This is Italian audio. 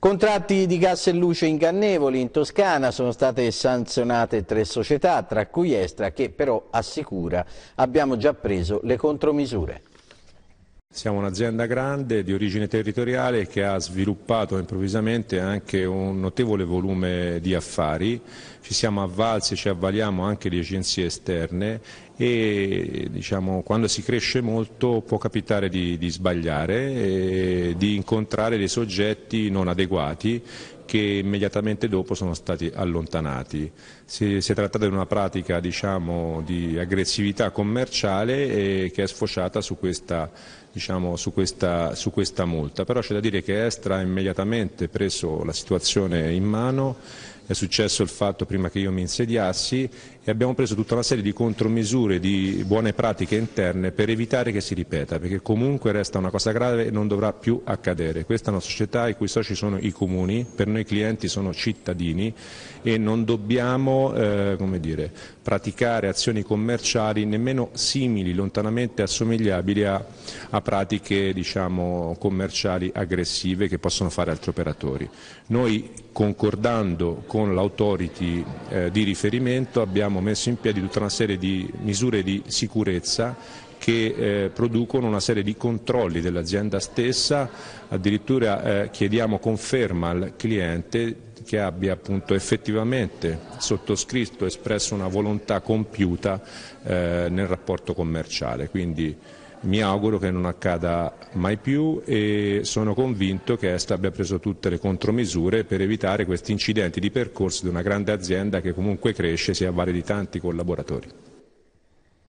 Contratti di gas e luce ingannevoli in Toscana sono state sanzionate tre società, tra cui Estra, che però assicura abbiamo già preso le contromisure. Siamo un'azienda grande di origine territoriale che ha sviluppato improvvisamente anche un notevole volume di affari, ci siamo avvalsi, e ci avvaliamo anche di agenzie esterne e diciamo, quando si cresce molto può capitare di, di sbagliare. E di incontrare dei soggetti non adeguati che immediatamente dopo sono stati allontanati. Si, si è trattato di una pratica diciamo, di aggressività commerciale eh, che è sfociata su questa, diciamo, su questa, su questa multa, però c'è da dire che Estra ha immediatamente preso la situazione in mano è successo il fatto prima che io mi insediassi e abbiamo preso tutta una serie di contromisure, di buone pratiche interne per evitare che si ripeta, perché comunque resta una cosa grave e non dovrà più accadere. Questa è una società i cui soci sono i comuni, per noi noi clienti sono cittadini e non dobbiamo eh, dire, praticare azioni commerciali nemmeno simili, lontanamente assomigliabili a, a pratiche diciamo, commerciali aggressive che possono fare altri operatori. Noi concordando con l'autority eh, di riferimento abbiamo messo in piedi tutta una serie di misure di sicurezza che eh, producono una serie di controlli dell'azienda stessa, addirittura eh, chiediamo conferma al cliente che abbia appunto effettivamente sottoscritto, espresso una volontà compiuta eh, nel rapporto commerciale. Quindi mi auguro che non accada mai più e sono convinto che Est abbia preso tutte le contromisure per evitare questi incidenti di percorso di una grande azienda che comunque cresce e si avvale di tanti collaboratori.